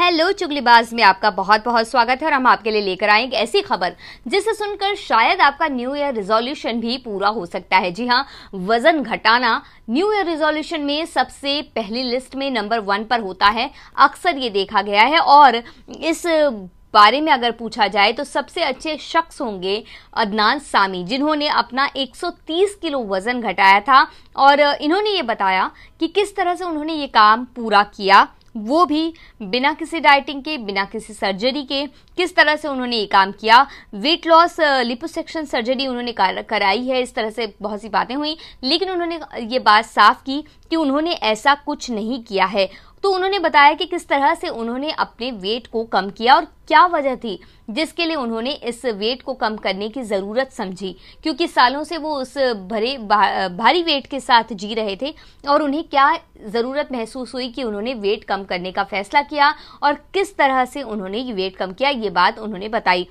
hello चुगलीबाज में आपका बहुत बहुत स्वागत है और हम आपके लिए लेकर आए एक ऐसी खबर जिसे सुनकर शायद आपका न्यू ईयर रिजोल्यूशन भी पूरा हो सकता है जी हाँ वजन घटाना न्यू ईयर रिजोल्यूशन में सबसे पहली लिस्ट में नंबर वन पर होता है अक्सर ये देखा गया है और इस बारे में अगर पूछा जाए तो सबसे अच्छे शख्स होंगे अदनान सामी जिन्होंने अपना 130 किलो वज़न घटाया था और इन्होंने ये बताया कि किस तरह से उन्होंने ये काम पूरा किया वो भी बिना किसी डाइटिंग के बिना किसी सर्जरी के किस तरह से उन्होंने ये काम किया वेट लॉस लिपोसेक्शन सर्जरी उन्होंने कराई है इस तरह से बहुत सी बातें हुई लेकिन उन्होंने ये बात साफ की कि उन्होंने ऐसा कुछ नहीं किया है तो उन्होंने बताया कि किस तरह से उन्होंने अपने वेट को कम किया और क्या वजह थी जिसके लिए उन्होंने इस वेट को कम करने की ज़रूरत समझी क्योंकि सालों से वो उस भरे भारी वेट के साथ जी रहे थे और उन्हें क्या ज़रूरत महसूस हुई कि उन्होंने वेट कम करने का फैसला किया और किस तरह से उन्होंने ये वेट कम किया ये बात उन्होंने बताई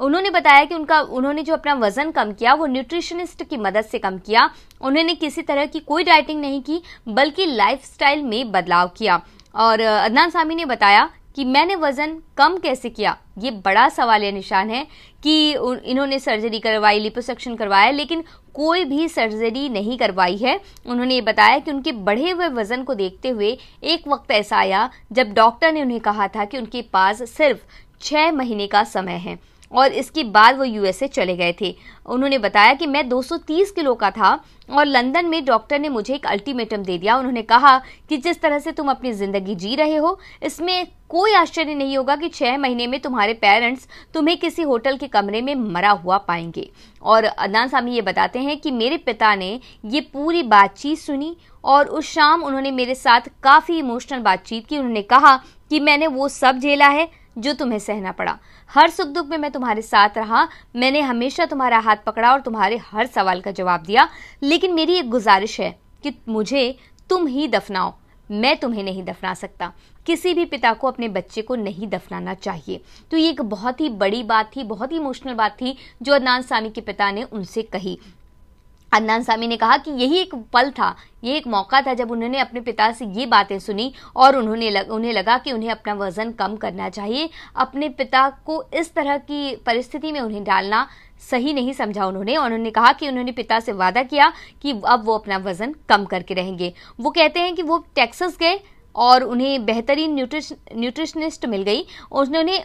उन्होंने बताया कि उनका उन्होंने जो अपना वजन कम किया वो न्यूट्रिशनिस्ट की मदद से कम किया उन्होंने किसी तरह की कोई डाइटिंग नहीं की बल्कि लाइफस्टाइल में बदलाव किया और अदनान सामी ने बताया कि मैंने वज़न कम कैसे किया ये बड़ा सवाल निशान है कि इन्होंने सर्जरी करवाई लिपोसक्शन करवाया लेकिन कोई भी सर्जरी नहीं करवाई है उन्होंने ये बताया कि उनके बढ़े हुए वज़न को देखते हुए एक वक्त ऐसा आया जब डॉक्टर ने उन्हें कहा था कि उनके पास सिर्फ छः महीने का समय है और इसके बाद वो यूएसए चले गए थे उन्होंने बताया कि मैं 230 किलो का था और लंदन में डॉक्टर ने मुझे एक अल्टीमेटम दे दिया उन्होंने कहा कि जिस तरह से तुम अपनी ज़िंदगी जी रहे हो इसमें कोई आश्चर्य नहीं होगा कि छह महीने में तुम्हारे पेरेंट्स तुम्हें किसी होटल के कमरे में मरा हुआ पाएंगे और अदनान सामी ये बताते हैं कि मेरे पिता ने ये पूरी बातचीत सुनी और उस शाम उन्होंने मेरे साथ काफ़ी इमोशनल बातचीत की उन्होंने कहा कि मैंने वो सब झेला है जो तुम्हें सहना पड़ा हर सुख दुख में मैं तुम्हारे साथ रहा मैंने हमेशा तुम्हारा हाथ पकड़ा और तुम्हारे हर सवाल का जवाब दिया लेकिन मेरी एक गुजारिश है कि मुझे तुम ही दफनाओ मैं तुम्हें नहीं दफना सकता किसी भी पिता को अपने बच्चे को नहीं दफनाना चाहिए तो ये एक बहुत ही बड़ी बात थी बहुत ही इमोशनल बात थी जो अदनान सामी के पिता ने उनसे कही अदनान सामी ने कहा कि यही एक पल था ये एक मौका था जब उन्होंने अपने पिता से ये बातें सुनी और उन्होंने लग, उन्हें लगा कि उन्हें अपना वज़न कम करना चाहिए अपने पिता को इस तरह की परिस्थिति में उन्हें डालना सही नहीं समझा उन्होंने और उन्होंने कहा कि उन्होंने पिता से वादा किया कि अब वो अपना वज़न कम करके रहेंगे वो कहते हैं कि वो टैक्सेस गए और उन्हें बेहतरीन न्यूट्रिश न्यूट्रिशनिस्ट मिल गई और उन्होंने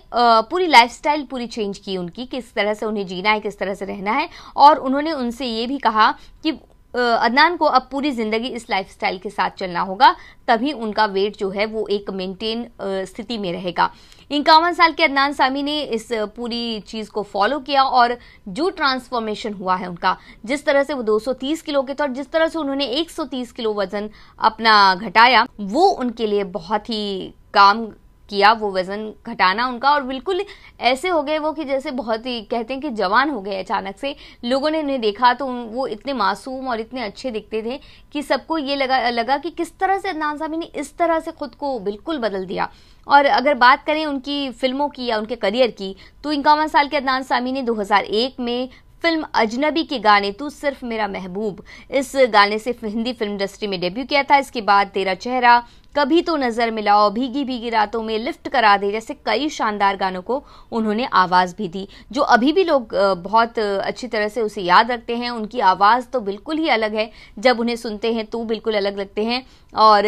पूरी लाइफस्टाइल पूरी चेंज की उनकी किस तरह से उन्हें जीना है किस तरह से रहना है और उन्होंने उनसे ये भी कहा कि अदनान को अब पूरी ज़िंदगी इस लाइफस्टाइल के साथ चलना होगा तभी उनका वेट जो है वो एक मेंटेन स्थिति में रहेगा इक्यावन साल के अदनान सामी ने इस पूरी चीज़ को फॉलो किया और जो ट्रांसफॉर्मेशन हुआ है उनका जिस तरह से वो 230 किलो के थे और जिस तरह से उन्होंने 130 किलो वजन अपना घटाया वो उनके लिए बहुत ही काम किया वो वज़न घटाना उनका और बिल्कुल ऐसे हो गए वो कि जैसे बहुत ही कहते हैं कि जवान हो गए अचानक से लोगों ने उन्हें देखा तो वो इतने मासूम और इतने अच्छे दिखते थे कि सबको ये लगा लगा कि किस तरह से अदनान सामी ने इस तरह से ख़ुद को बिल्कुल बदल दिया और अगर बात करें उनकी फ़िल्मों की या उनके करियर की तो इक्यावन साल के अदनान सामी ने 2001 में फिल्म अजनबी के गाने तू सिर्फ मेरा महबूब इस गाने से हिंदी फिल्म इंडस्ट्री में डेब्यू किया था इसके बाद तेरा चेहरा कभी तो नजर मिलाओ भीगी भीगी रातों में लिफ्ट करा दे जैसे कई शानदार गानों को उन्होंने आवाज़ भी दी जो अभी भी लोग बहुत अच्छी तरह से उसे याद रखते हैं उनकी आवाज़ तो बिल्कुल ही अलग है जब उन्हें सुनते हैं तो बिल्कुल अलग लगते हैं और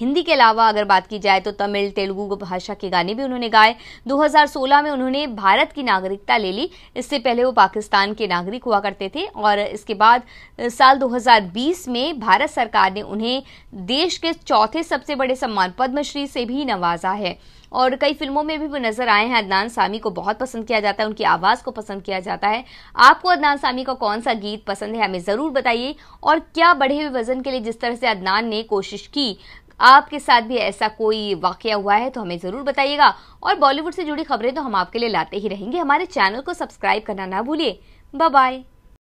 हिंदी के अलावा अगर बात की जाए तो तमिल तेलुगु भाषा के गाने भी उन्होंने गाए 2016 में उन्होंने भारत की नागरिकता ले ली इससे पहले वो पाकिस्तान के नागरिक हुआ करते थे और इसके बाद साल 2020 में भारत सरकार ने उन्हें देश के चौथे सबसे बड़े सम्मान पद्मश्री से भी नवाजा है और कई फिल्मों में भी वो नजर आए हैं अदनान सामी को बहुत पसंद किया जाता है उनकी आवाज़ को पसंद किया जाता है आपको अदनान सामी का कौन सा गीत पसंद है हमें ज़रूर बताइए और क्या बढ़े हुए वजन के लिए जिस तरह से अदनान ने कोशिश की आपके साथ भी ऐसा कोई वाक़ हुआ है तो हमें ज़रूर बताइएगा और बॉलीवुड से जुड़ी खबरें तो हम आपके लिए लाते ही रहेंगे हमारे चैनल को सब्सक्राइब करना ना भूलिए बाय